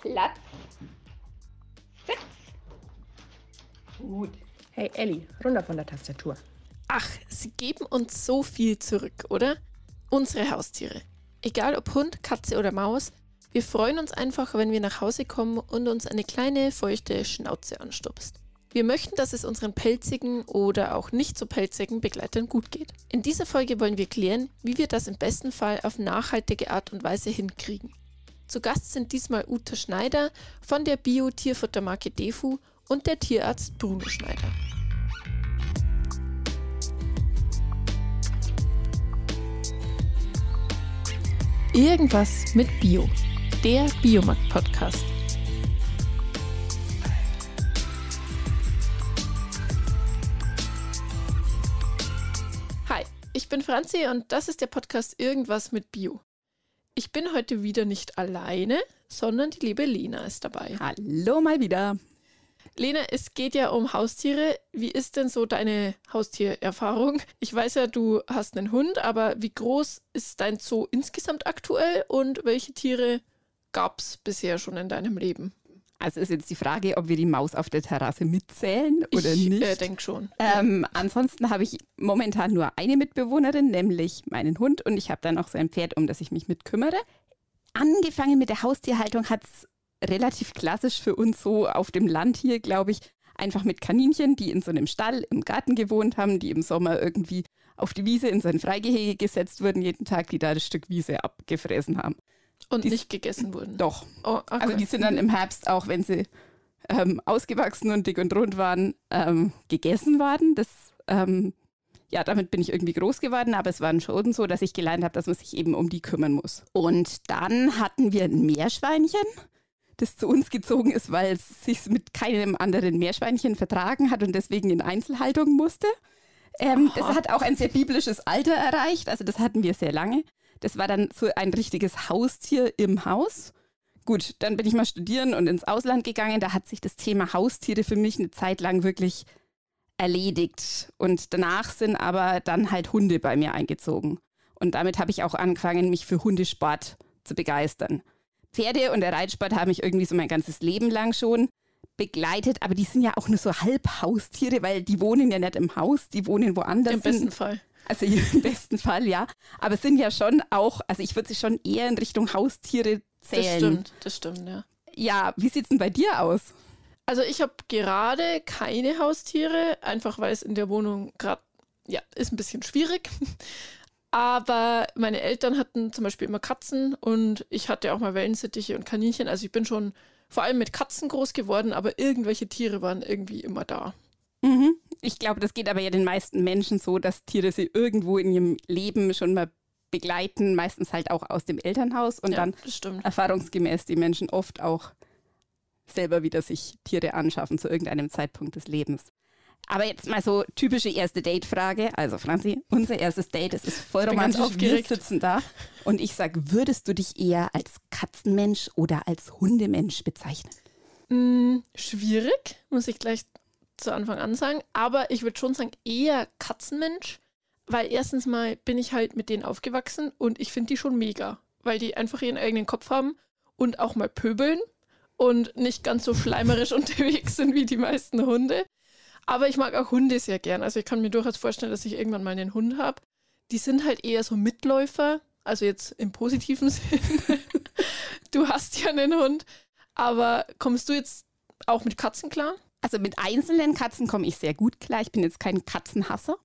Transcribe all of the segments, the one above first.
Platz 6. Gut. Hey Ellie, runter von der Tastatur. Ach, sie geben uns so viel zurück, oder? Unsere Haustiere. Egal ob Hund, Katze oder Maus, wir freuen uns einfach, wenn wir nach Hause kommen und uns eine kleine, feuchte Schnauze anstupst. Wir möchten, dass es unseren pelzigen oder auch nicht so pelzigen Begleitern gut geht. In dieser Folge wollen wir klären, wie wir das im besten Fall auf nachhaltige Art und Weise hinkriegen. Zu Gast sind diesmal Ute Schneider von der Bio-Tierfuttermarke Defu und der Tierarzt Bruno Schneider. Irgendwas mit Bio. Der Biomarkt-Podcast. Hi, ich bin Franzi und das ist der Podcast Irgendwas mit Bio. Ich bin heute wieder nicht alleine, sondern die liebe Lena ist dabei. Hallo mal wieder. Lena, es geht ja um Haustiere. Wie ist denn so deine Haustiererfahrung? Ich weiß ja, du hast einen Hund, aber wie groß ist dein Zoo insgesamt aktuell und welche Tiere gab es bisher schon in deinem Leben? Also ist jetzt die Frage, ob wir die Maus auf der Terrasse mitzählen oder ich, äh, nicht. Ich äh, denke schon. Ähm, ansonsten habe ich momentan nur eine Mitbewohnerin, nämlich meinen Hund. Und ich habe dann auch so ein Pferd, um das ich mich mitkümmere. Angefangen mit der Haustierhaltung hat es relativ klassisch für uns so auf dem Land hier, glaube ich, einfach mit Kaninchen, die in so einem Stall im Garten gewohnt haben, die im Sommer irgendwie auf die Wiese in so ein Freigehege gesetzt wurden jeden Tag, die da das Stück Wiese abgefressen haben. Und die nicht gegessen wurden. Doch. Oh, okay. Oh also die sind dann im Herbst auch, wenn sie ähm, ausgewachsen und dick und rund waren, ähm, gegessen worden. Das, ähm, ja, damit bin ich irgendwie groß geworden, aber es war schon so, dass ich gelernt habe, dass man sich eben um die kümmern muss. Und dann hatten wir ein Meerschweinchen, das zu uns gezogen ist, weil es sich mit keinem anderen Meerschweinchen vertragen hat und deswegen in Einzelhaltung musste. Ähm, das hat auch ein sehr biblisches Alter erreicht, also das hatten wir sehr lange. Das war dann so ein richtiges Haustier im Haus. Gut, dann bin ich mal studieren und ins Ausland gegangen. Da hat sich das Thema Haustiere für mich eine Zeit lang wirklich erledigt. Und danach sind aber dann halt Hunde bei mir eingezogen. Und damit habe ich auch angefangen, mich für Hundesport zu begeistern. Pferde und der Reitsport haben mich irgendwie so mein ganzes Leben lang schon begleitet, aber die sind ja auch nur so Halbhaustiere, weil die wohnen ja nicht im Haus, die wohnen woanders. Im besten Fall. Also im besten Fall, ja. Aber es sind ja schon auch, also ich würde sie schon eher in Richtung Haustiere zählen. Das stimmt, das stimmt, ja. Ja, wie sieht es denn bei dir aus? Also ich habe gerade keine Haustiere, einfach weil es in der Wohnung gerade, ja, ist ein bisschen schwierig. Aber meine Eltern hatten zum Beispiel immer Katzen und ich hatte auch mal Wellensittiche und Kaninchen. Also ich bin schon vor allem mit Katzen groß geworden, aber irgendwelche Tiere waren irgendwie immer da. Mhm, ich glaube, das geht aber ja den meisten Menschen so, dass Tiere sie irgendwo in ihrem Leben schon mal begleiten, meistens halt auch aus dem Elternhaus und ja, dann stimmt. erfahrungsgemäß die Menschen oft auch selber wieder sich Tiere anschaffen zu irgendeinem Zeitpunkt des Lebens. Aber jetzt mal so typische erste Date-Frage. Also Franzi, unser erstes Date, es ist voll romantisch. Wir sitzen da und ich sage, würdest du dich eher als Katzenmensch oder als Hundemensch bezeichnen? Hm, schwierig, muss ich gleich zu Anfang an sagen, aber ich würde schon sagen, eher Katzenmensch, weil erstens mal bin ich halt mit denen aufgewachsen und ich finde die schon mega, weil die einfach ihren eigenen Kopf haben und auch mal pöbeln und nicht ganz so schleimerisch unterwegs sind wie die meisten Hunde. Aber ich mag auch Hunde sehr gern. Also ich kann mir durchaus vorstellen, dass ich irgendwann mal einen Hund habe. Die sind halt eher so Mitläufer, also jetzt im positiven Sinn. du hast ja einen Hund, aber kommst du jetzt auch mit Katzen klar? Also mit einzelnen Katzen komme ich sehr gut klar. Ich bin jetzt kein Katzenhasser.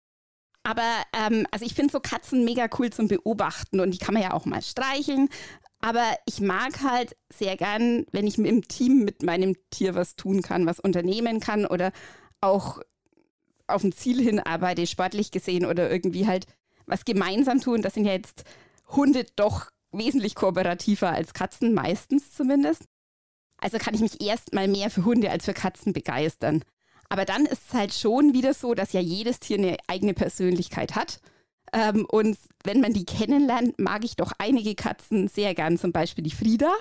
Aber ähm, also ich finde so Katzen mega cool zum Beobachten und die kann man ja auch mal streicheln. Aber ich mag halt sehr gern, wenn ich im Team mit meinem Tier was tun kann, was unternehmen kann oder auch auf ein Ziel hinarbeite, sportlich gesehen oder irgendwie halt was gemeinsam tun. Das sind ja jetzt Hunde doch wesentlich kooperativer als Katzen, meistens zumindest. Also kann ich mich erstmal mehr für Hunde als für Katzen begeistern. Aber dann ist es halt schon wieder so, dass ja jedes Tier eine eigene Persönlichkeit hat. Ähm, und wenn man die kennenlernt, mag ich doch einige Katzen sehr gern. Zum Beispiel die Frieda,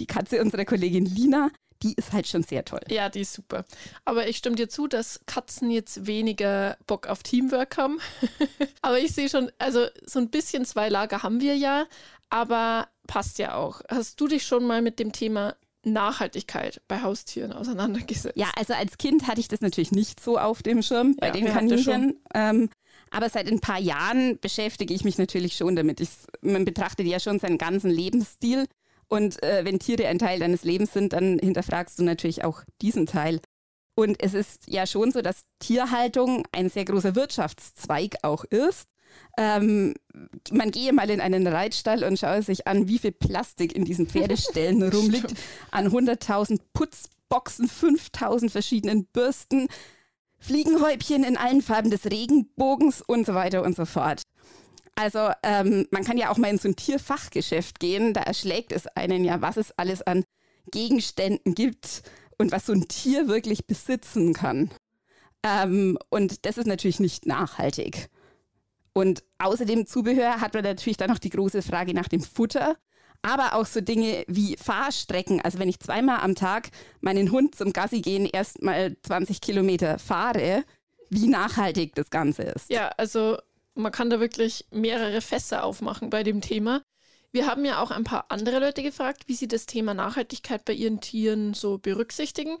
die Katze unserer Kollegin Lina. Die ist halt schon sehr toll. Ja, die ist super. Aber ich stimme dir zu, dass Katzen jetzt weniger Bock auf Teamwork haben. Aber ich sehe schon, also so ein bisschen zwei Lager haben wir ja. Aber passt ja auch. Hast du dich schon mal mit dem Thema Nachhaltigkeit bei Haustieren auseinandergesetzt. Ja, also als Kind hatte ich das natürlich nicht so auf dem Schirm bei ja, den Kaninchen. Ähm, aber seit ein paar Jahren beschäftige ich mich natürlich schon damit. Ich, man betrachtet ja schon seinen ganzen Lebensstil. Und äh, wenn Tiere ein Teil deines Lebens sind, dann hinterfragst du natürlich auch diesen Teil. Und es ist ja schon so, dass Tierhaltung ein sehr großer Wirtschaftszweig auch ist. Ähm, man gehe mal in einen Reitstall und schaue sich an, wie viel Plastik in diesen Pferdeställen rumliegt. An 100.000 Putzboxen, 5.000 verschiedenen Bürsten, Fliegenhäubchen in allen Farben des Regenbogens und so weiter und so fort. Also ähm, man kann ja auch mal in so ein Tierfachgeschäft gehen, da erschlägt es einen ja, was es alles an Gegenständen gibt und was so ein Tier wirklich besitzen kann. Ähm, und das ist natürlich nicht nachhaltig. Und außerdem Zubehör hat man natürlich dann noch die große Frage nach dem Futter. Aber auch so Dinge wie Fahrstrecken. Also wenn ich zweimal am Tag meinen Hund zum Gassi gehen erstmal 20 Kilometer fahre, wie nachhaltig das Ganze ist. Ja, also man kann da wirklich mehrere Fässer aufmachen bei dem Thema. Wir haben ja auch ein paar andere Leute gefragt, wie sie das Thema Nachhaltigkeit bei ihren Tieren so berücksichtigen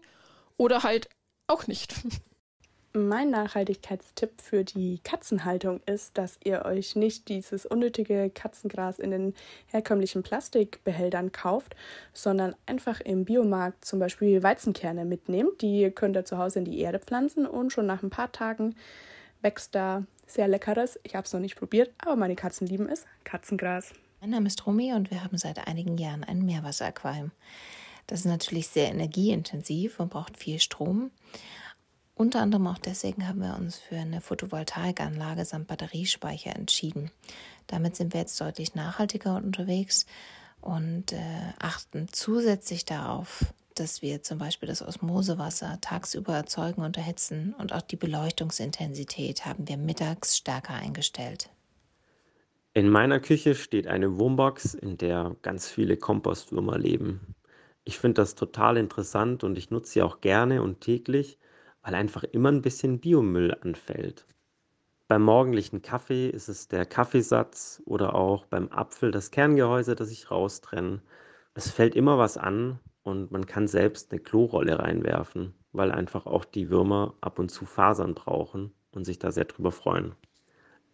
oder halt auch nicht. Mein Nachhaltigkeitstipp für die Katzenhaltung ist, dass ihr euch nicht dieses unnötige Katzengras in den herkömmlichen Plastikbehältern kauft, sondern einfach im Biomarkt zum Beispiel Weizenkerne mitnehmt. Die könnt ihr zu Hause in die Erde pflanzen und schon nach ein paar Tagen wächst da sehr leckeres. Ich habe es noch nicht probiert, aber meine Katzen lieben es. Katzengras. Mein Name ist Romy und wir haben seit einigen Jahren ein Meerwasseraquarium. Das ist natürlich sehr energieintensiv und braucht viel Strom. Unter anderem auch deswegen haben wir uns für eine Photovoltaikanlage samt Batteriespeicher entschieden. Damit sind wir jetzt deutlich nachhaltiger unterwegs und äh, achten zusätzlich darauf, dass wir zum Beispiel das Osmosewasser tagsüber erzeugen und erhitzen und auch die Beleuchtungsintensität haben wir mittags stärker eingestellt. In meiner Küche steht eine Wurmbox, in der ganz viele Kompostwürmer leben. Ich finde das total interessant und ich nutze sie auch gerne und täglich weil einfach immer ein bisschen Biomüll anfällt. Beim morgendlichen Kaffee ist es der Kaffeesatz oder auch beim Apfel das Kerngehäuse, das ich raustrenne. Es fällt immer was an und man kann selbst eine Klorolle reinwerfen, weil einfach auch die Würmer ab und zu Fasern brauchen und sich da sehr drüber freuen.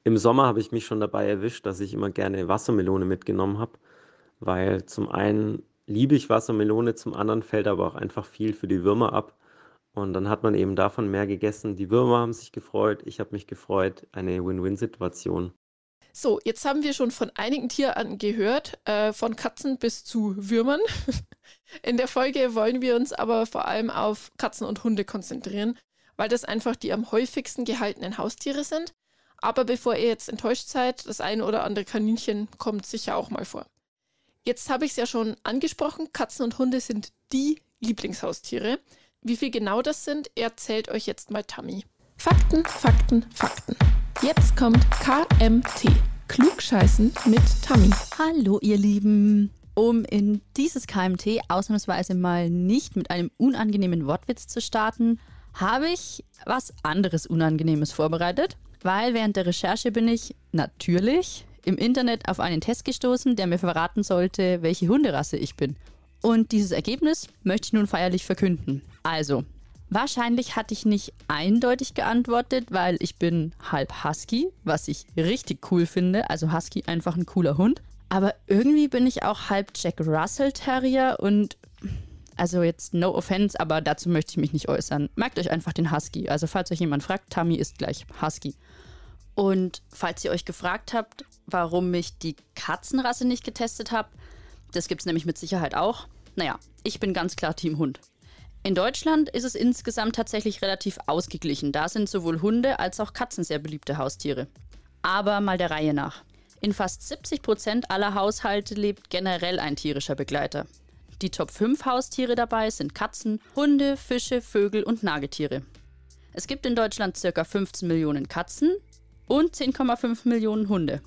Im Sommer habe ich mich schon dabei erwischt, dass ich immer gerne Wassermelone mitgenommen habe, weil zum einen liebe ich Wassermelone, zum anderen fällt aber auch einfach viel für die Würmer ab und dann hat man eben davon mehr gegessen. Die Würmer haben sich gefreut, ich habe mich gefreut. Eine Win-Win-Situation. So, jetzt haben wir schon von einigen Tierarten gehört, äh, von Katzen bis zu Würmern. In der Folge wollen wir uns aber vor allem auf Katzen und Hunde konzentrieren, weil das einfach die am häufigsten gehaltenen Haustiere sind. Aber bevor ihr jetzt enttäuscht seid, das eine oder andere Kaninchen kommt sicher auch mal vor. Jetzt habe ich es ja schon angesprochen, Katzen und Hunde sind die Lieblingshaustiere. Wie viel genau das sind, erzählt euch jetzt mal Tammy. Fakten, Fakten, Fakten. Jetzt kommt KMT. Klugscheißen mit Tammy. Hallo ihr Lieben. Um in dieses KMT ausnahmsweise mal nicht mit einem unangenehmen Wortwitz zu starten, habe ich was anderes Unangenehmes vorbereitet, weil während der Recherche bin ich natürlich im Internet auf einen Test gestoßen, der mir verraten sollte, welche Hunderasse ich bin. Und dieses Ergebnis möchte ich nun feierlich verkünden. Also, wahrscheinlich hatte ich nicht eindeutig geantwortet, weil ich bin halb Husky, was ich richtig cool finde. Also Husky einfach ein cooler Hund. Aber irgendwie bin ich auch halb Jack Russell Terrier und also jetzt no offense, aber dazu möchte ich mich nicht äußern. Merkt euch einfach den Husky. Also falls euch jemand fragt, Tammy ist gleich Husky. Und falls ihr euch gefragt habt, warum ich die Katzenrasse nicht getestet habe, das gibt es nämlich mit Sicherheit auch. Naja, ich bin ganz klar Team Hund. In Deutschland ist es insgesamt tatsächlich relativ ausgeglichen. Da sind sowohl Hunde als auch Katzen sehr beliebte Haustiere. Aber mal der Reihe nach. In fast 70 Prozent aller Haushalte lebt generell ein tierischer Begleiter. Die Top 5 Haustiere dabei sind Katzen, Hunde, Fische, Vögel und Nagetiere. Es gibt in Deutschland ca. 15 Millionen Katzen und 10,5 Millionen Hunde.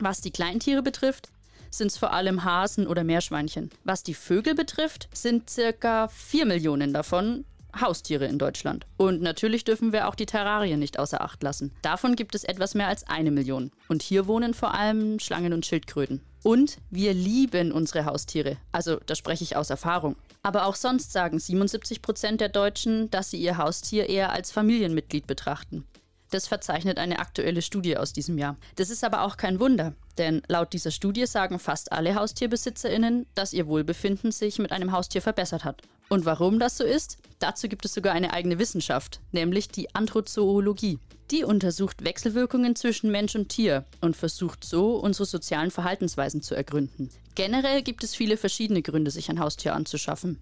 Was die Kleintiere betrifft, sind es vor allem Hasen oder Meerschweinchen. Was die Vögel betrifft, sind circa 4 Millionen davon Haustiere in Deutschland. Und natürlich dürfen wir auch die Terrarien nicht außer Acht lassen. Davon gibt es etwas mehr als eine Million. Und hier wohnen vor allem Schlangen und Schildkröten. Und wir lieben unsere Haustiere. Also, da spreche ich aus Erfahrung. Aber auch sonst sagen 77 Prozent der Deutschen, dass sie ihr Haustier eher als Familienmitglied betrachten. Das verzeichnet eine aktuelle Studie aus diesem Jahr. Das ist aber auch kein Wunder, denn laut dieser Studie sagen fast alle Haustierbesitzerinnen, dass ihr Wohlbefinden sich mit einem Haustier verbessert hat. Und warum das so ist? Dazu gibt es sogar eine eigene Wissenschaft, nämlich die Anthrozoologie. Die untersucht Wechselwirkungen zwischen Mensch und Tier und versucht so, unsere sozialen Verhaltensweisen zu ergründen. Generell gibt es viele verschiedene Gründe, sich ein Haustier anzuschaffen.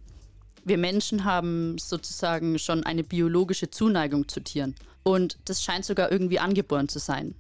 Wir Menschen haben sozusagen schon eine biologische Zuneigung zu Tieren. Und das scheint sogar irgendwie angeboren zu sein.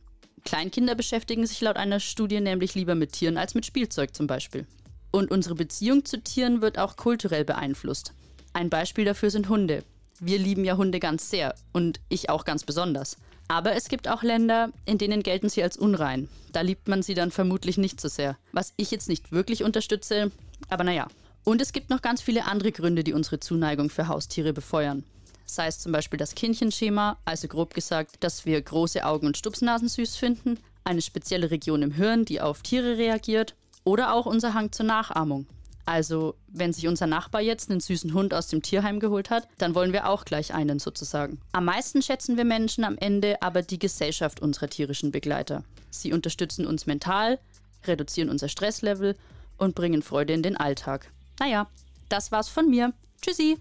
Kleinkinder beschäftigen sich laut einer Studie nämlich lieber mit Tieren als mit Spielzeug zum Beispiel. Und unsere Beziehung zu Tieren wird auch kulturell beeinflusst. Ein Beispiel dafür sind Hunde. Wir lieben ja Hunde ganz sehr und ich auch ganz besonders. Aber es gibt auch Länder, in denen gelten sie als unrein. Da liebt man sie dann vermutlich nicht so sehr. Was ich jetzt nicht wirklich unterstütze, aber naja. Und es gibt noch ganz viele andere Gründe, die unsere Zuneigung für Haustiere befeuern sei es zum Beispiel das Kindchenschema, also grob gesagt, dass wir große Augen und Stupsnasen süß finden, eine spezielle Region im Hirn, die auf Tiere reagiert, oder auch unser Hang zur Nachahmung. Also, wenn sich unser Nachbar jetzt einen süßen Hund aus dem Tierheim geholt hat, dann wollen wir auch gleich einen sozusagen. Am meisten schätzen wir Menschen am Ende aber die Gesellschaft unserer tierischen Begleiter. Sie unterstützen uns mental, reduzieren unser Stresslevel und bringen Freude in den Alltag. Naja, das war's von mir. Tschüssi!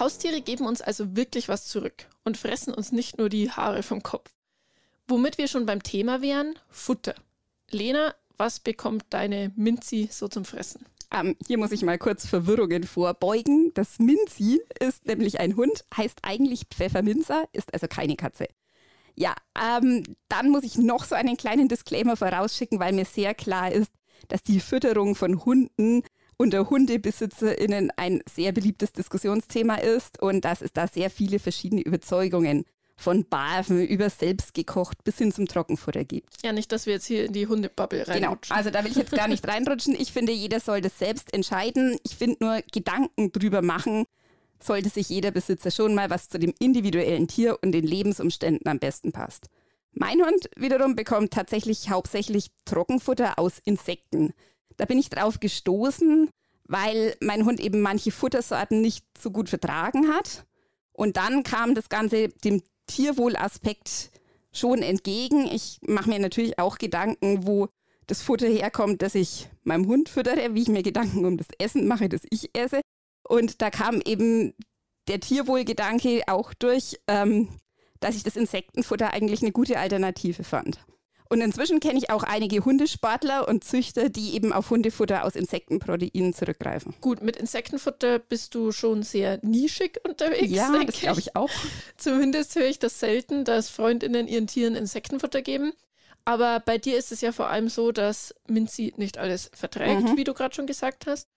Haustiere geben uns also wirklich was zurück und fressen uns nicht nur die Haare vom Kopf. Womit wir schon beim Thema wären, Futter. Lena, was bekommt deine Minzi so zum Fressen? Ähm, hier muss ich mal kurz Verwirrungen vorbeugen. Das Minzi ist nämlich ein Hund, heißt eigentlich Pfefferminzer, ist also keine Katze. Ja, ähm, dann muss ich noch so einen kleinen Disclaimer vorausschicken, weil mir sehr klar ist, dass die Fütterung von Hunden unter HundebesitzerInnen ein sehr beliebtes Diskussionsthema ist und dass es da sehr viele verschiedene Überzeugungen von Barfen über selbstgekocht bis hin zum Trockenfutter gibt. Ja, nicht, dass wir jetzt hier in die Hundebubble reinrutschen. Genau, also da will ich jetzt gar nicht reinrutschen. Ich finde, jeder soll das selbst entscheiden. Ich finde nur, Gedanken drüber machen sollte sich jeder Besitzer schon mal, was zu dem individuellen Tier und den Lebensumständen am besten passt. Mein Hund wiederum bekommt tatsächlich hauptsächlich Trockenfutter aus Insekten. Da bin ich drauf gestoßen, weil mein Hund eben manche Futtersorten nicht so gut vertragen hat. Und dann kam das Ganze dem Tierwohlaspekt schon entgegen. Ich mache mir natürlich auch Gedanken, wo das Futter herkommt, das ich meinem Hund füttere, wie ich mir Gedanken um das Essen mache, das ich esse. Und da kam eben der Tierwohlgedanke auch durch, ähm, dass ich das Insektenfutter eigentlich eine gute Alternative fand. Und inzwischen kenne ich auch einige Hundesportler und Züchter, die eben auf Hundefutter aus Insektenproteinen zurückgreifen. Gut, mit Insektenfutter bist du schon sehr nischig unterwegs. Ja, das glaube ich auch. Zumindest höre ich das selten, dass Freundinnen ihren Tieren Insektenfutter geben. Aber bei dir ist es ja vor allem so, dass Minzi nicht alles verträgt, mhm. wie du gerade schon gesagt hast.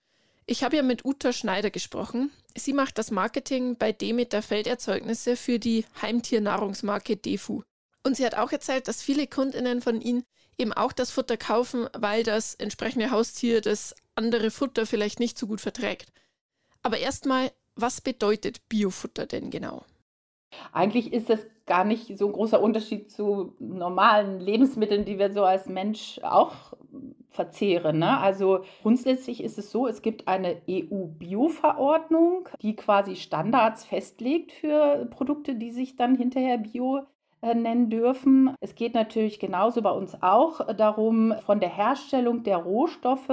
Ich habe ja mit Uta Schneider gesprochen. Sie macht das Marketing bei Demeter Felderzeugnisse für die Heimtiernahrungsmarke Defu. Und sie hat auch erzählt, dass viele Kundinnen von ihnen eben auch das Futter kaufen, weil das entsprechende Haustier das andere Futter vielleicht nicht so gut verträgt. Aber erstmal, was bedeutet Biofutter denn genau? Eigentlich ist das gar nicht so ein großer Unterschied zu normalen Lebensmitteln, die wir so als Mensch auch verzehren. Ne? Also grundsätzlich ist es so, es gibt eine EU-Bio-Verordnung, die quasi Standards festlegt für Produkte, die sich dann hinterher bio äh, nennen dürfen. Es geht natürlich genauso bei uns auch äh, darum, von der Herstellung der Rohstoffe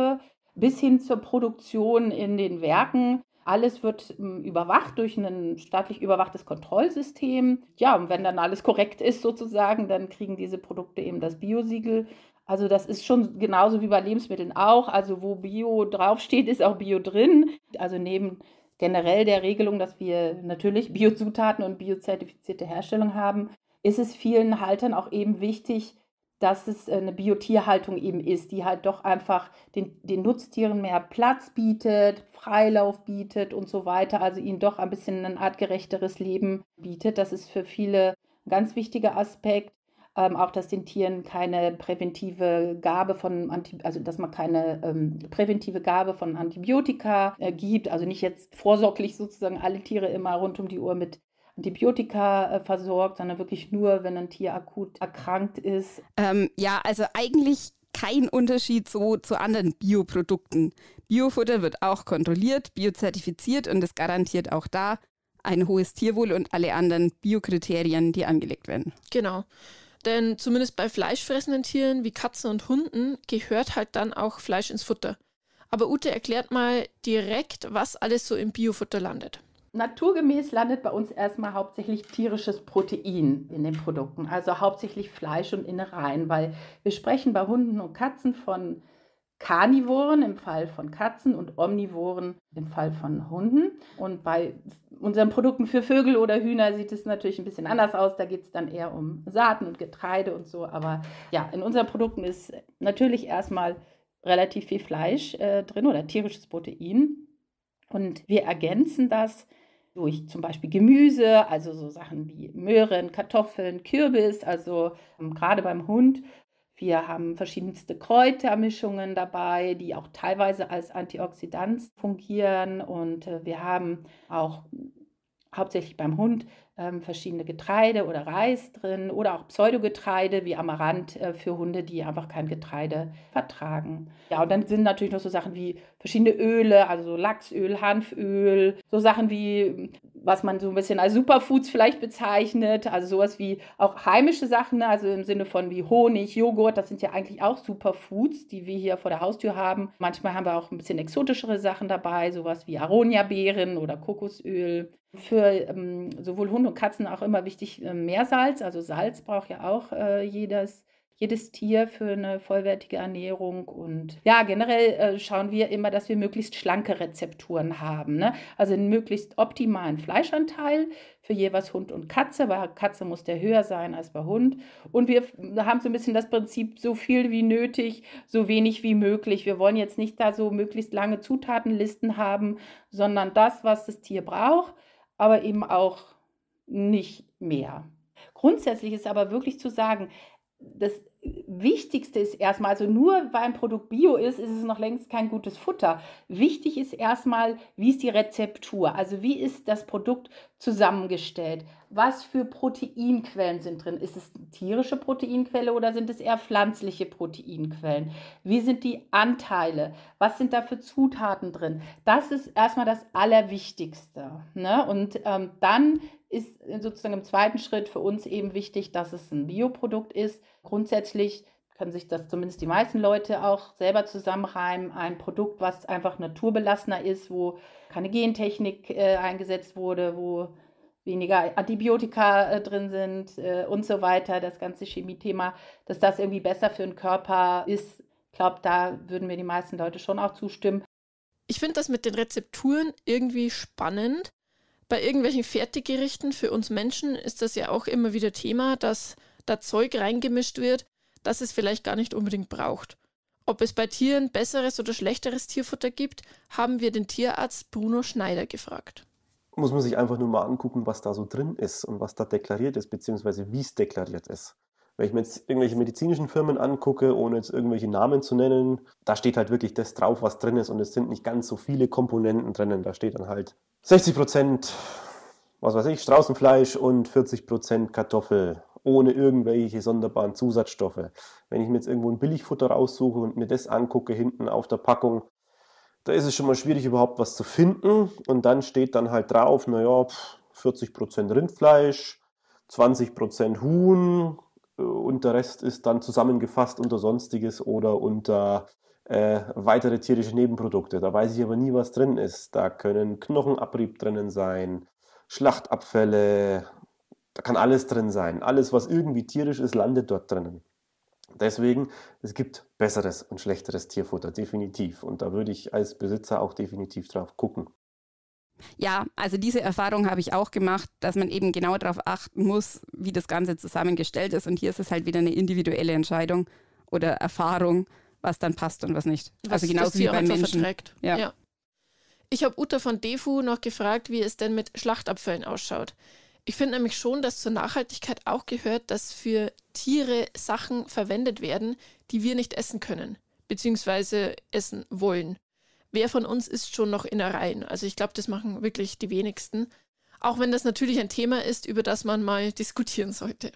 bis hin zur Produktion in den Werken. Alles wird ähm, überwacht durch ein staatlich überwachtes Kontrollsystem. Ja, und wenn dann alles korrekt ist sozusagen, dann kriegen diese Produkte eben das Biosiegel. Also das ist schon genauso wie bei Lebensmitteln auch. Also wo Bio draufsteht, ist auch Bio drin. Also neben generell der Regelung, dass wir natürlich Biozutaten und biozertifizierte Herstellung haben, ist es vielen Haltern auch eben wichtig, dass es äh, eine Biotierhaltung eben ist, die halt doch einfach den, den Nutztieren mehr Platz bietet, Freilauf bietet und so weiter, also ihnen doch ein bisschen ein artgerechteres Leben bietet. Das ist für viele ein ganz wichtiger Aspekt. Ähm, auch dass den Tieren keine präventive Gabe von Anti also dass man keine ähm, präventive Gabe von Antibiotika äh, gibt, also nicht jetzt vorsorglich sozusagen alle Tiere immer rund um die Uhr mit Antibiotika äh, versorgt, sondern wirklich nur, wenn ein Tier akut erkrankt ist. Ähm, ja, also eigentlich kein Unterschied so zu anderen Bioprodukten. Biofutter wird auch kontrolliert, biozertifiziert und es garantiert auch da ein hohes Tierwohl und alle anderen Biokriterien, die angelegt werden. Genau. Denn zumindest bei fleischfressenden Tieren wie Katzen und Hunden gehört halt dann auch Fleisch ins Futter. Aber Ute erklärt mal direkt, was alles so im Biofutter landet. Naturgemäß landet bei uns erstmal hauptsächlich tierisches Protein in den Produkten, also hauptsächlich Fleisch und Innereien, weil wir sprechen bei Hunden und Katzen von Karnivoren im Fall von Katzen und Omnivoren im Fall von Hunden. Und bei unseren Produkten für Vögel oder Hühner sieht es natürlich ein bisschen anders aus. Da geht es dann eher um Saaten und Getreide und so. Aber ja, in unseren Produkten ist natürlich erstmal relativ viel Fleisch äh, drin oder tierisches Protein. Und wir ergänzen das durch zum Beispiel Gemüse, also so Sachen wie Möhren, Kartoffeln, Kürbis, also ähm, gerade beim Hund. Wir haben verschiedenste Kräutermischungen dabei, die auch teilweise als Antioxidant fungieren. Und äh, wir haben auch hm, hauptsächlich beim Hund ähm, verschiedene Getreide oder Reis drin oder auch Pseudogetreide wie Amaranth äh, für Hunde, die einfach kein Getreide vertragen. Ja, und dann sind natürlich noch so Sachen wie verschiedene Öle, also Lachsöl, Hanföl, so Sachen wie was man so ein bisschen als Superfoods vielleicht bezeichnet, also sowas wie auch heimische Sachen, ne, also im Sinne von wie Honig, Joghurt, das sind ja eigentlich auch Superfoods, die wir hier vor der Haustür haben. Manchmal haben wir auch ein bisschen exotischere Sachen dabei, sowas wie Aronia-Beeren oder Kokosöl. Für ähm, sowohl Hunde und Katzen auch immer wichtig äh, Meersalz, also Salz braucht ja auch äh, jedes jedes Tier für eine vollwertige Ernährung. Und ja, generell äh, schauen wir immer, dass wir möglichst schlanke Rezepturen haben. Ne? Also einen möglichst optimalen Fleischanteil für jeweils Hund und Katze. Bei Katze muss der höher sein als bei Hund. Und wir haben so ein bisschen das Prinzip, so viel wie nötig, so wenig wie möglich. Wir wollen jetzt nicht da so möglichst lange Zutatenlisten haben, sondern das, was das Tier braucht, aber eben auch nicht mehr. Grundsätzlich ist aber wirklich zu sagen, das Wichtigste ist erstmal, also nur weil ein Produkt bio ist, ist es noch längst kein gutes Futter. Wichtig ist erstmal, wie ist die Rezeptur, also wie ist das Produkt zusammengestellt was für Proteinquellen sind drin? Ist es eine tierische Proteinquelle oder sind es eher pflanzliche Proteinquellen? Wie sind die Anteile? Was sind da für Zutaten drin? Das ist erstmal das Allerwichtigste. Ne? Und ähm, dann ist sozusagen im zweiten Schritt für uns eben wichtig, dass es ein Bioprodukt ist. Grundsätzlich können sich das zumindest die meisten Leute auch selber zusammenreimen. Ein Produkt, was einfach naturbelassener ist, wo keine Gentechnik äh, eingesetzt wurde, wo weniger Antibiotika äh, drin sind äh, und so weiter, das ganze Chemie-Thema, dass das irgendwie besser für den Körper ist. Ich glaube, da würden mir die meisten Leute schon auch zustimmen. Ich finde das mit den Rezepturen irgendwie spannend. Bei irgendwelchen Fertiggerichten für uns Menschen ist das ja auch immer wieder Thema, dass da Zeug reingemischt wird, das es vielleicht gar nicht unbedingt braucht. Ob es bei Tieren besseres oder schlechteres Tierfutter gibt, haben wir den Tierarzt Bruno Schneider gefragt muss man sich einfach nur mal angucken, was da so drin ist und was da deklariert ist, beziehungsweise wie es deklariert ist. Wenn ich mir jetzt irgendwelche medizinischen Firmen angucke, ohne jetzt irgendwelche Namen zu nennen, da steht halt wirklich das drauf, was drin ist und es sind nicht ganz so viele Komponenten drinnen. Da steht dann halt 60 Prozent, was weiß ich, Straußenfleisch und 40 Prozent Kartoffel ohne irgendwelche sonderbaren Zusatzstoffe. Wenn ich mir jetzt irgendwo ein Billigfutter raussuche und mir das angucke hinten auf der Packung, da ist es schon mal schwierig, überhaupt was zu finden. Und dann steht dann halt drauf, naja, 40% Rindfleisch, 20% Huhn äh, und der Rest ist dann zusammengefasst unter Sonstiges oder unter äh, weitere tierische Nebenprodukte. Da weiß ich aber nie, was drin ist. Da können Knochenabrieb drinnen sein, Schlachtabfälle, da kann alles drin sein. Alles, was irgendwie tierisch ist, landet dort drinnen. Deswegen, es gibt besseres und schlechteres Tierfutter, definitiv. Und da würde ich als Besitzer auch definitiv drauf gucken. Ja, also diese Erfahrung habe ich auch gemacht, dass man eben genau darauf achten muss, wie das Ganze zusammengestellt ist. Und hier ist es halt wieder eine individuelle Entscheidung oder Erfahrung, was dann passt und was nicht. Also was also genauso wie beim Menschen. Verträgt. Ja. ja. Ich habe Uta von Defu noch gefragt, wie es denn mit Schlachtabfällen ausschaut. Ich finde nämlich schon, dass zur Nachhaltigkeit auch gehört, dass für Tiere Sachen verwendet werden, die wir nicht essen können, beziehungsweise essen wollen. Wer von uns isst schon noch in der Innereien? Also ich glaube, das machen wirklich die wenigsten. Auch wenn das natürlich ein Thema ist, über das man mal diskutieren sollte.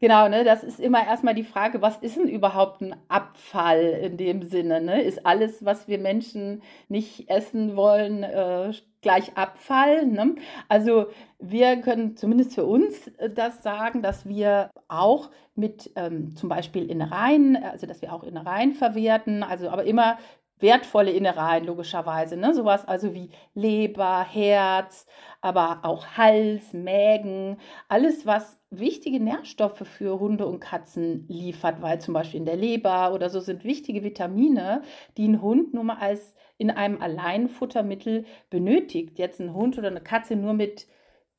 Genau, ne, das ist immer erstmal die Frage, was ist denn überhaupt ein Abfall in dem Sinne? Ne? Ist alles, was wir Menschen nicht essen wollen, äh, gleich Abfall? Ne? Also wir können zumindest für uns äh, das sagen, dass wir auch mit ähm, zum Beispiel in Reihen, also dass wir auch in Reihen verwerten, also aber immer wertvolle Innereien logischerweise, ne? sowas also wie Leber, Herz, aber auch Hals, Mägen, alles, was wichtige Nährstoffe für Hunde und Katzen liefert, weil zum Beispiel in der Leber oder so sind wichtige Vitamine, die ein Hund nur mal als in einem Alleinfuttermittel benötigt. Jetzt ein Hund oder eine Katze nur mit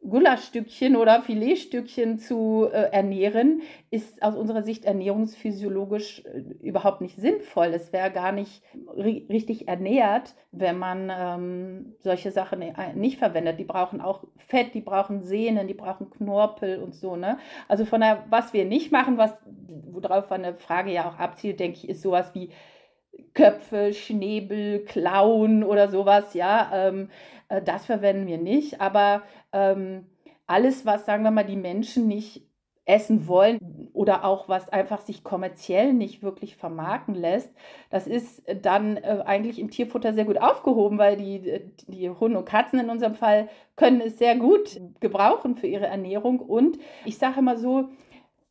Gulaschstückchen oder Filetstückchen zu äh, ernähren, ist aus unserer Sicht ernährungsphysiologisch äh, überhaupt nicht sinnvoll. Es wäre gar nicht ri richtig ernährt, wenn man ähm, solche Sachen e-, nicht verwendet. Die brauchen auch Fett, die brauchen Sehnen, die brauchen Knorpel und so. Ne? Also von daher, was wir nicht machen, was, worauf eine Frage ja auch abzielt, denke ich, ist sowas wie Köpfe, Schnäbel, Klauen oder sowas, ja. Ähm, äh, das verwenden wir nicht, aber ähm, alles, was, sagen wir mal, die Menschen nicht essen wollen oder auch was einfach sich kommerziell nicht wirklich vermarkten lässt, das ist äh, dann äh, eigentlich im Tierfutter sehr gut aufgehoben, weil die, äh, die Hunde und Katzen in unserem Fall können es sehr gut gebrauchen für ihre Ernährung. Und ich sage immer so,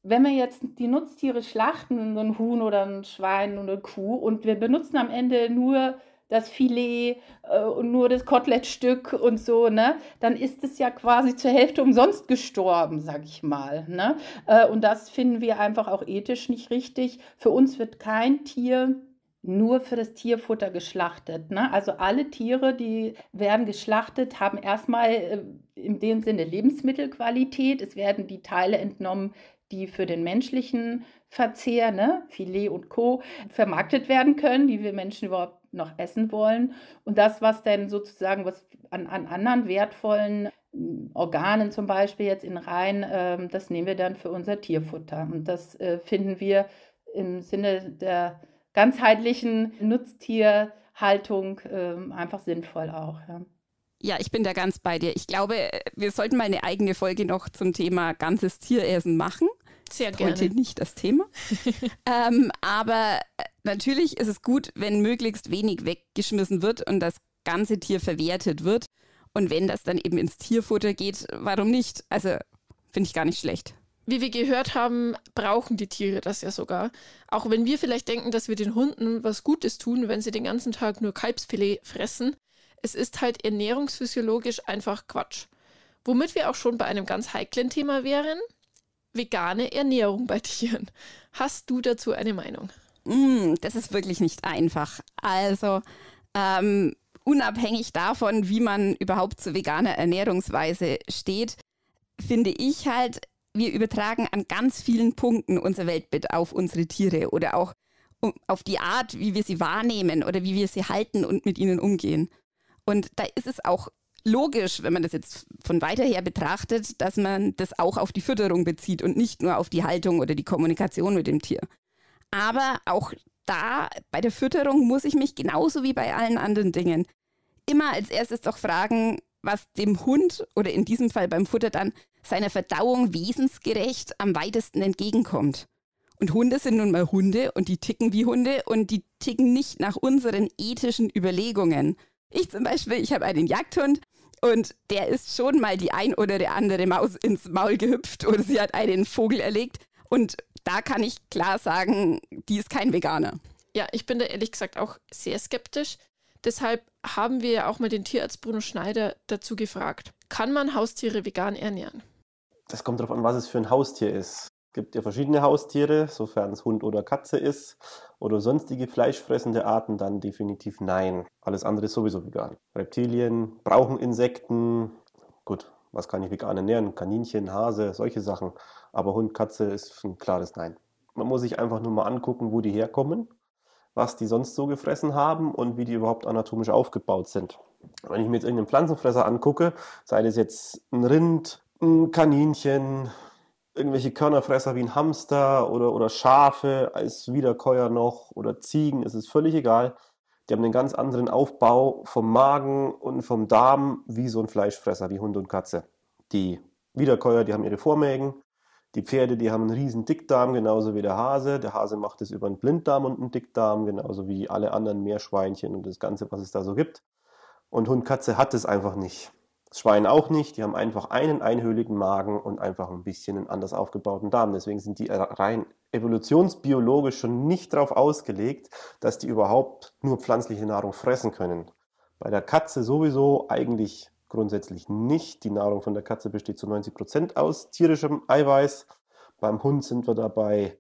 wenn wir jetzt die Nutztiere schlachten, so ein Huhn oder ein Schwein oder eine Kuh, und wir benutzen am Ende nur das Filet äh, und nur das Kotelettstück und so, ne, dann ist es ja quasi zur Hälfte umsonst gestorben, sag ich mal. Ne? Äh, und das finden wir einfach auch ethisch nicht richtig. Für uns wird kein Tier nur für das Tierfutter geschlachtet. Ne? Also alle Tiere, die werden geschlachtet, haben erstmal äh, in dem Sinne Lebensmittelqualität. Es werden die Teile entnommen, die für den menschlichen Verzehr, ne, Filet und Co., vermarktet werden können, die wir Menschen überhaupt noch essen wollen. Und das, was denn sozusagen was an, an anderen wertvollen hm, Organen zum Beispiel jetzt in rein, äh, das nehmen wir dann für unser Tierfutter. Und das äh, finden wir im Sinne der ganzheitlichen Nutztierhaltung äh, einfach sinnvoll auch. Ja. ja. ich bin da ganz bei dir. Ich glaube, wir sollten mal eine eigene Folge noch zum Thema ganzes Tieressen machen. Sehr gerne. Heute nicht das Thema. ähm, aber äh, Natürlich ist es gut, wenn möglichst wenig weggeschmissen wird und das ganze Tier verwertet wird. Und wenn das dann eben ins Tierfutter geht, warum nicht? Also finde ich gar nicht schlecht. Wie wir gehört haben, brauchen die Tiere das ja sogar. Auch wenn wir vielleicht denken, dass wir den Hunden was Gutes tun, wenn sie den ganzen Tag nur Kalbsfilet fressen, es ist halt ernährungsphysiologisch einfach Quatsch. Womit wir auch schon bei einem ganz heiklen Thema wären, vegane Ernährung bei Tieren. Hast du dazu eine Meinung? mh, hm, das ist wirklich nicht einfach. Also ähm, unabhängig davon, wie man überhaupt zu veganer Ernährungsweise steht, finde ich halt, wir übertragen an ganz vielen Punkten unser Weltbild auf unsere Tiere oder auch auf die Art, wie wir sie wahrnehmen oder wie wir sie halten und mit ihnen umgehen. Und da ist es auch logisch, wenn man das jetzt von weiter her betrachtet, dass man das auch auf die Fütterung bezieht und nicht nur auf die Haltung oder die Kommunikation mit dem Tier. Aber auch da, bei der Fütterung, muss ich mich genauso wie bei allen anderen Dingen immer als erstes doch fragen, was dem Hund oder in diesem Fall beim Futter dann seiner Verdauung wesensgerecht am weitesten entgegenkommt. Und Hunde sind nun mal Hunde und die ticken wie Hunde und die ticken nicht nach unseren ethischen Überlegungen. Ich zum Beispiel, ich habe einen Jagdhund und der ist schon mal die ein oder andere Maus ins Maul gehüpft oder sie hat einen Vogel erlegt. Und da kann ich klar sagen, die ist kein Veganer. Ja, ich bin da ehrlich gesagt auch sehr skeptisch. Deshalb haben wir ja auch mal den Tierarzt Bruno Schneider dazu gefragt, kann man Haustiere vegan ernähren? Das kommt darauf an, was es für ein Haustier ist. Es gibt ja verschiedene Haustiere, sofern es Hund oder Katze ist oder sonstige fleischfressende Arten, dann definitiv nein. Alles andere ist sowieso vegan. Reptilien brauchen Insekten. Gut, was kann ich vegan ernähren? Kaninchen, Hase, solche Sachen. Aber Hund, Katze ist ein klares Nein. Man muss sich einfach nur mal angucken, wo die herkommen, was die sonst so gefressen haben und wie die überhaupt anatomisch aufgebaut sind. Wenn ich mir jetzt irgendeinen Pflanzenfresser angucke, sei das jetzt ein Rind, ein Kaninchen, irgendwelche Körnerfresser wie ein Hamster oder, oder Schafe als Wiederkäuer noch oder Ziegen, es ist völlig egal. Die haben einen ganz anderen Aufbau vom Magen und vom Darm wie so ein Fleischfresser, wie Hund und Katze. Die Wiederkäuer, die haben ihre Vormägen, die Pferde, die haben einen riesen Dickdarm, genauso wie der Hase. Der Hase macht es über einen Blinddarm und einen Dickdarm, genauso wie alle anderen Meerschweinchen und das Ganze, was es da so gibt. Und Hund, Katze hat es einfach nicht. Das Schwein auch nicht. Die haben einfach einen einhöhligen Magen und einfach ein bisschen einen anders aufgebauten Darm. Deswegen sind die rein evolutionsbiologisch schon nicht darauf ausgelegt, dass die überhaupt nur pflanzliche Nahrung fressen können. Bei der Katze sowieso eigentlich grundsätzlich nicht. Die Nahrung von der Katze besteht zu 90 Prozent aus tierischem Eiweiß. Beim Hund sind wir dabei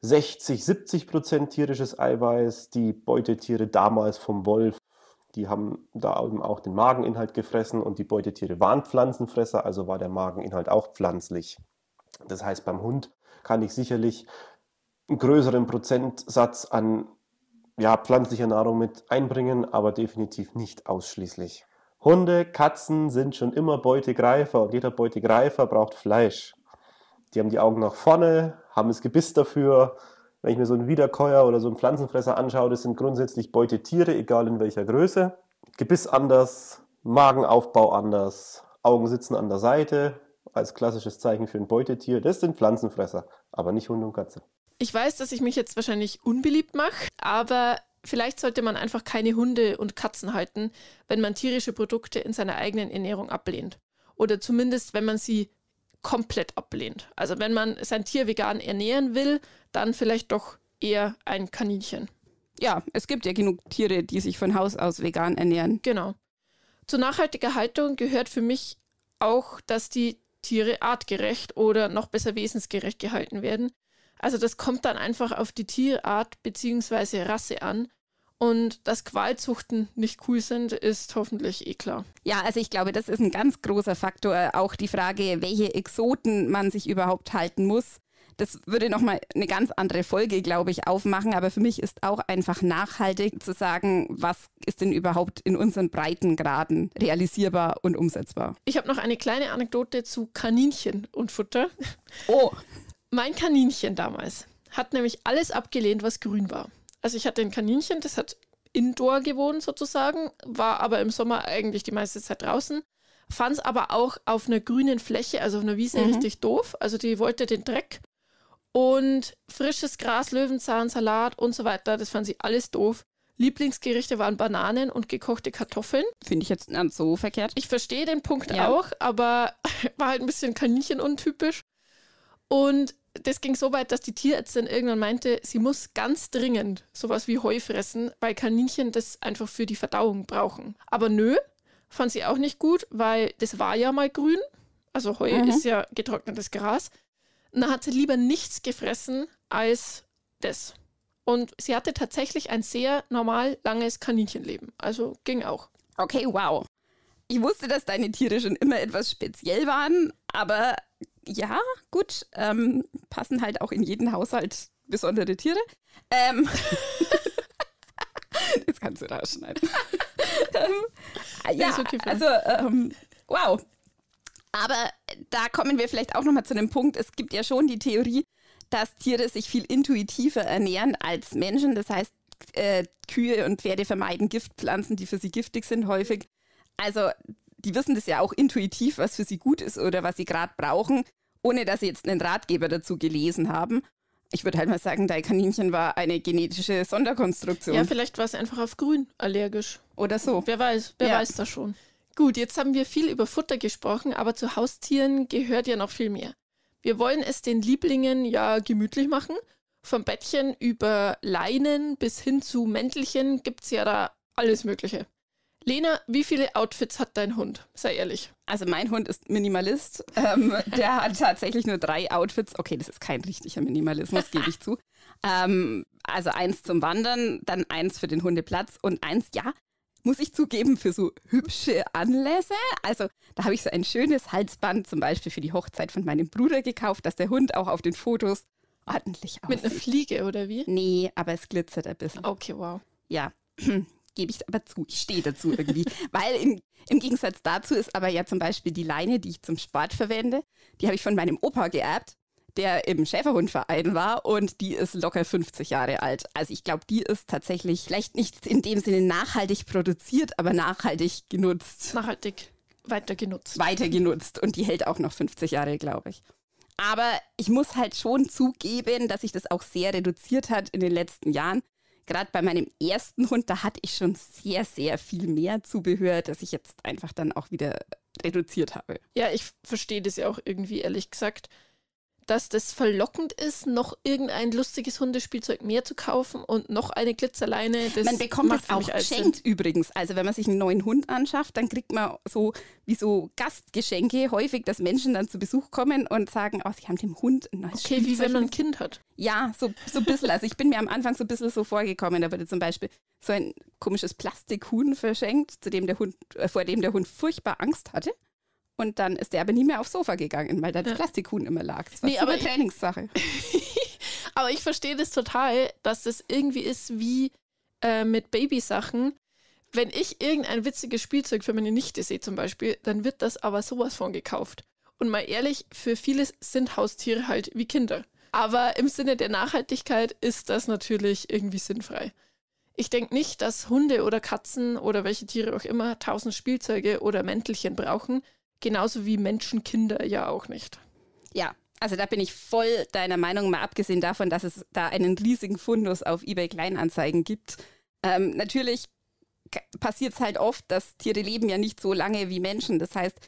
60, 70 Prozent tierisches Eiweiß. Die Beutetiere damals vom Wolf, die haben da eben auch den Mageninhalt gefressen und die Beutetiere waren Pflanzenfresser, also war der Mageninhalt auch pflanzlich. Das heißt, beim Hund kann ich sicherlich einen größeren Prozentsatz an ja, pflanzlicher Nahrung mit einbringen, aber definitiv nicht ausschließlich. Hunde, Katzen sind schon immer Beutegreifer und jeder Beutegreifer braucht Fleisch. Die haben die Augen nach vorne, haben das Gebiss dafür. Wenn ich mir so einen Wiederkäuer oder so einen Pflanzenfresser anschaue, das sind grundsätzlich Beutetiere, egal in welcher Größe. Gebiss anders, Magenaufbau anders, Augen sitzen an der Seite, als klassisches Zeichen für ein Beutetier, das sind Pflanzenfresser, aber nicht Hunde und Katze. Ich weiß, dass ich mich jetzt wahrscheinlich unbeliebt mache, aber Vielleicht sollte man einfach keine Hunde und Katzen halten, wenn man tierische Produkte in seiner eigenen Ernährung ablehnt. Oder zumindest, wenn man sie komplett ablehnt. Also wenn man sein Tier vegan ernähren will, dann vielleicht doch eher ein Kaninchen. Ja, es gibt ja genug Tiere, die sich von Haus aus vegan ernähren. Genau. Zu nachhaltiger Haltung gehört für mich auch, dass die Tiere artgerecht oder noch besser wesensgerecht gehalten werden also das kommt dann einfach auf die Tierart bzw. Rasse an. Und dass Qualzuchten nicht cool sind, ist hoffentlich eh klar. Ja, also ich glaube, das ist ein ganz großer Faktor. Auch die Frage, welche Exoten man sich überhaupt halten muss. Das würde nochmal eine ganz andere Folge, glaube ich, aufmachen. Aber für mich ist auch einfach nachhaltig zu sagen, was ist denn überhaupt in unseren Breitengraden realisierbar und umsetzbar. Ich habe noch eine kleine Anekdote zu Kaninchen und Futter. Oh! Mein Kaninchen damals hat nämlich alles abgelehnt, was grün war. Also ich hatte ein Kaninchen, das hat indoor gewohnt sozusagen, war aber im Sommer eigentlich die meiste Zeit draußen. Fand es aber auch auf einer grünen Fläche, also auf einer Wiese, mhm. richtig doof. Also die wollte den Dreck und frisches Gras, Löwenzahn, Salat und so weiter. Das fand sie alles doof. Lieblingsgerichte waren Bananen und gekochte Kartoffeln. Finde ich jetzt nicht so verkehrt. Ich verstehe den Punkt ja. auch, aber war halt ein bisschen Kaninchen untypisch. Und das ging so weit, dass die Tierärztin irgendwann meinte, sie muss ganz dringend sowas wie Heu fressen, weil Kaninchen das einfach für die Verdauung brauchen. Aber nö, fand sie auch nicht gut, weil das war ja mal grün. Also Heu mhm. ist ja getrocknetes Gras. Und da hat sie lieber nichts gefressen als das. Und sie hatte tatsächlich ein sehr normal langes Kaninchenleben. Also ging auch. Okay, wow. Ich wusste, dass deine Tiere schon immer etwas speziell waren, aber ja, gut, ähm, passen halt auch in jeden Haushalt besondere Tiere. Ähm, das kannst du rausschneiden. ähm, ja, okay also ähm, wow. Aber da kommen wir vielleicht auch nochmal zu einem Punkt, es gibt ja schon die Theorie, dass Tiere sich viel intuitiver ernähren als Menschen. Das heißt, äh, Kühe und Pferde vermeiden Giftpflanzen, die für sie giftig sind, häufig. Also die wissen das ja auch intuitiv, was für sie gut ist oder was sie gerade brauchen, ohne dass sie jetzt einen Ratgeber dazu gelesen haben. Ich würde halt mal sagen, dein Kaninchen war eine genetische Sonderkonstruktion. Ja, vielleicht war es einfach auf Grün allergisch. Oder so. Wer weiß, wer ja. weiß das schon. Gut, jetzt haben wir viel über Futter gesprochen, aber zu Haustieren gehört ja noch viel mehr. Wir wollen es den Lieblingen ja gemütlich machen. Vom Bettchen über Leinen bis hin zu Mäntelchen gibt es ja da alles Mögliche. Lena, wie viele Outfits hat dein Hund? Sei ehrlich. Also mein Hund ist Minimalist. Ähm, der hat tatsächlich nur drei Outfits. Okay, das ist kein richtiger Minimalismus, gebe ich zu. Ähm, also eins zum Wandern, dann eins für den Hundeplatz und eins, ja, muss ich zugeben, für so hübsche Anlässe. Also da habe ich so ein schönes Halsband zum Beispiel für die Hochzeit von meinem Bruder gekauft, dass der Hund auch auf den Fotos ordentlich aussieht. Mit einer Fliege oder wie? Nee, aber es glitzert ein bisschen. Okay, wow. Ja, gebe ich aber zu. Ich stehe dazu irgendwie. Weil im, im, Gegensatz dazu ist aber ja zum Beispiel die Leine, die ich zum Sport verwende, die habe ich von meinem Opa geerbt, der im Schäferhundverein war und die ist locker 50 Jahre alt. Also ich glaube, die ist tatsächlich vielleicht nicht in dem Sinne nachhaltig produziert, aber nachhaltig genutzt. Nachhaltig weiter genutzt. Weiter genutzt und die hält auch noch 50 Jahre, glaube ich. Aber ich muss halt schon zugeben, dass sich das auch sehr reduziert hat in den letzten Jahren gerade bei meinem ersten Hund, da hatte ich schon sehr, sehr viel mehr Zubehör, das ich jetzt einfach dann auch wieder reduziert habe. Ja, ich verstehe das ja auch irgendwie, ehrlich gesagt dass das verlockend ist, noch irgendein lustiges Hundespielzeug mehr zu kaufen und noch eine Glitzerleine. man bekommt das auch geschenkt übrigens. Also wenn man sich einen neuen Hund anschafft, dann kriegt man so wie so Gastgeschenke häufig, dass Menschen dann zu Besuch kommen und sagen, oh, sie haben dem Hund ein neues Okay, Spielzeug wie wenn man ein Kind hat. Ja, so, so ein bisschen. Also ich bin mir am Anfang so ein bisschen so vorgekommen. Da wurde zum Beispiel so ein komisches Plastikhuhn verschenkt, zu dem der Hund, äh, vor dem der Hund furchtbar Angst hatte. Und dann ist der aber nie mehr aufs Sofa gegangen, weil da das ja. Plastikhuhn immer lag. Das war nee, aber Trainingssache. aber ich verstehe das total, dass das irgendwie ist wie äh, mit Babysachen. Wenn ich irgendein witziges Spielzeug für meine Nichte sehe zum Beispiel, dann wird das aber sowas von gekauft. Und mal ehrlich, für vieles sind Haustiere halt wie Kinder. Aber im Sinne der Nachhaltigkeit ist das natürlich irgendwie sinnfrei. Ich denke nicht, dass Hunde oder Katzen oder welche Tiere auch immer tausend Spielzeuge oder Mäntelchen brauchen, Genauso wie Menschenkinder ja auch nicht. Ja, also da bin ich voll deiner Meinung, mal abgesehen davon, dass es da einen riesigen Fundus auf eBay Kleinanzeigen gibt. Ähm, natürlich passiert es halt oft, dass Tiere leben ja nicht so lange wie Menschen. Das heißt,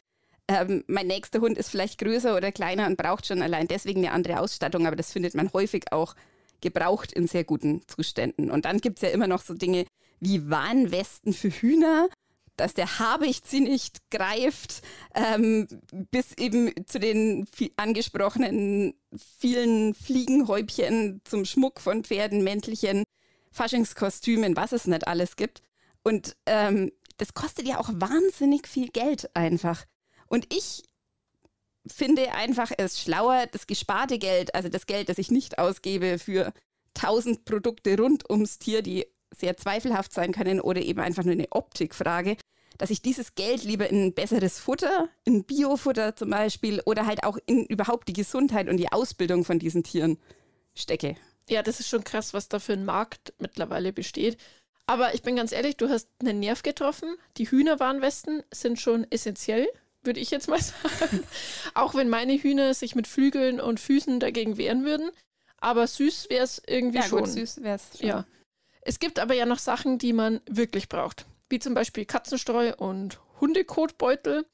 ähm, mein nächster Hund ist vielleicht größer oder kleiner und braucht schon allein deswegen eine andere Ausstattung, aber das findet man häufig auch gebraucht in sehr guten Zuständen. Und dann gibt es ja immer noch so Dinge wie Warnwesten für Hühner dass der habe ich sie nicht greift, ähm, bis eben zu den angesprochenen vielen Fliegenhäubchen zum Schmuck von Pferden, Mäntelchen, Faschingskostümen, was es nicht alles gibt. Und ähm, das kostet ja auch wahnsinnig viel Geld einfach. Und ich finde einfach es schlauer, das gesparte Geld, also das Geld, das ich nicht ausgebe für tausend Produkte rund ums Tier, die sehr zweifelhaft sein können oder eben einfach nur eine Optikfrage, dass ich dieses Geld lieber in besseres Futter, in Biofutter zum Beispiel oder halt auch in überhaupt die Gesundheit und die Ausbildung von diesen Tieren stecke. Ja, das ist schon krass, was da für ein Markt mittlerweile besteht. Aber ich bin ganz ehrlich, du hast einen Nerv getroffen. Die Hühnerwarnwesten sind schon essentiell, würde ich jetzt mal sagen. auch wenn meine Hühner sich mit Flügeln und Füßen dagegen wehren würden. Aber süß wäre es irgendwie ja, schon. Gut, süß wäre es. Ja. Es gibt aber ja noch Sachen, die man wirklich braucht wie zum Beispiel Katzenstreu und Hundekotbeutel.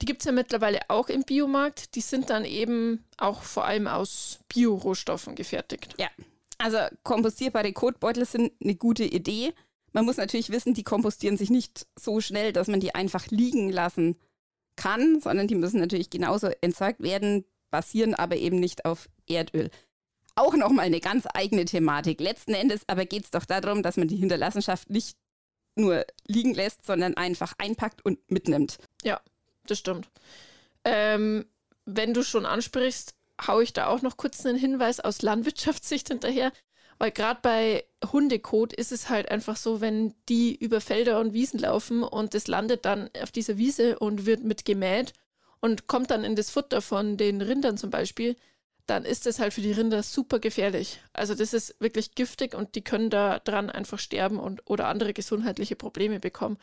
Die gibt es ja mittlerweile auch im Biomarkt. Die sind dann eben auch vor allem aus Bio-Rohstoffen gefertigt. Ja, also kompostierbare Kotbeutel sind eine gute Idee. Man muss natürlich wissen, die kompostieren sich nicht so schnell, dass man die einfach liegen lassen kann, sondern die müssen natürlich genauso entsorgt werden, basieren aber eben nicht auf Erdöl. Auch nochmal eine ganz eigene Thematik. Letzten Endes aber geht es doch darum, dass man die Hinterlassenschaft nicht nur liegen lässt, sondern einfach einpackt und mitnimmt. Ja, das stimmt. Ähm, wenn du schon ansprichst, haue ich da auch noch kurz einen Hinweis aus Landwirtschaftssicht hinterher. Weil gerade bei Hundekot ist es halt einfach so, wenn die über Felder und Wiesen laufen und es landet dann auf dieser Wiese und wird mit gemäht und kommt dann in das Futter von den Rindern zum Beispiel, dann ist das halt für die Rinder super gefährlich. Also das ist wirklich giftig und die können da dran einfach sterben und oder andere gesundheitliche Probleme bekommen.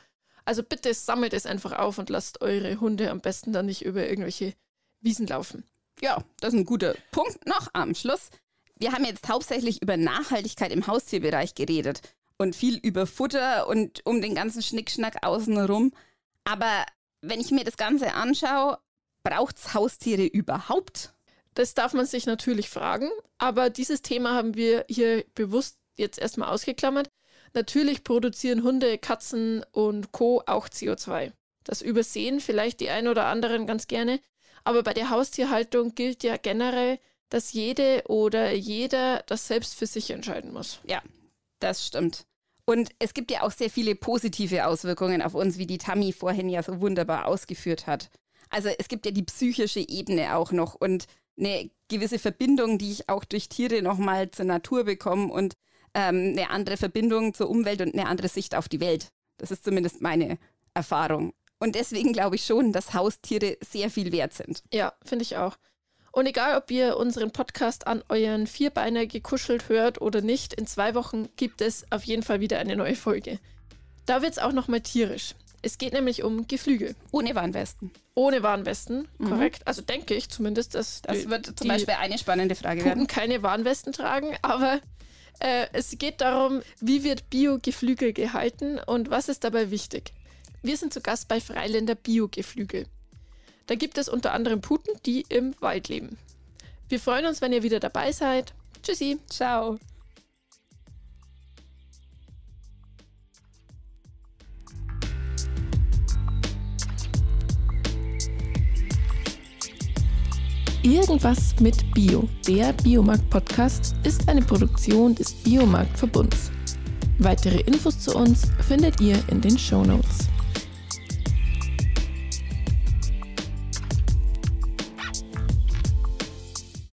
Also bitte sammelt es einfach auf und lasst eure Hunde am besten dann nicht über irgendwelche Wiesen laufen. Ja, das ist ein guter Punkt noch am Schluss. Wir haben jetzt hauptsächlich über Nachhaltigkeit im Haustierbereich geredet und viel über Futter und um den ganzen Schnickschnack außenrum. Aber wenn ich mir das Ganze anschaue, braucht es Haustiere überhaupt? Das darf man sich natürlich fragen, aber dieses Thema haben wir hier bewusst jetzt erstmal ausgeklammert. Natürlich produzieren Hunde, Katzen und Co. auch CO2. Das übersehen vielleicht die einen oder anderen ganz gerne, aber bei der Haustierhaltung gilt ja generell, dass jede oder jeder das selbst für sich entscheiden muss. Ja, das stimmt. Und es gibt ja auch sehr viele positive Auswirkungen auf uns, wie die Tammy vorhin ja so wunderbar ausgeführt hat. Also es gibt ja die psychische Ebene auch noch und eine gewisse Verbindung, die ich auch durch Tiere nochmal zur Natur bekomme und ähm, eine andere Verbindung zur Umwelt und eine andere Sicht auf die Welt. Das ist zumindest meine Erfahrung. Und deswegen glaube ich schon, dass Haustiere sehr viel wert sind. Ja, finde ich auch. Und egal, ob ihr unseren Podcast an euren Vierbeiner gekuschelt hört oder nicht, in zwei Wochen gibt es auf jeden Fall wieder eine neue Folge. Da wird es auch nochmal tierisch. Es geht nämlich um Geflügel. Ohne Warnwesten. Ohne Warnwesten, mhm. korrekt. Also denke ich zumindest, dass. Das die, wird zum Beispiel eine spannende Frage werden. keine Warnwesten tragen, aber äh, es geht darum, wie wird Bio-Geflügel gehalten und was ist dabei wichtig. Wir sind zu Gast bei Freiländer Bio-Geflügel. Da gibt es unter anderem Puten, die im Wald leben. Wir freuen uns, wenn ihr wieder dabei seid. Tschüssi. Ciao. Irgendwas mit Bio. Der Biomarkt-Podcast ist eine Produktion des Biomarkt-Verbunds. Weitere Infos zu uns findet ihr in den Show Notes.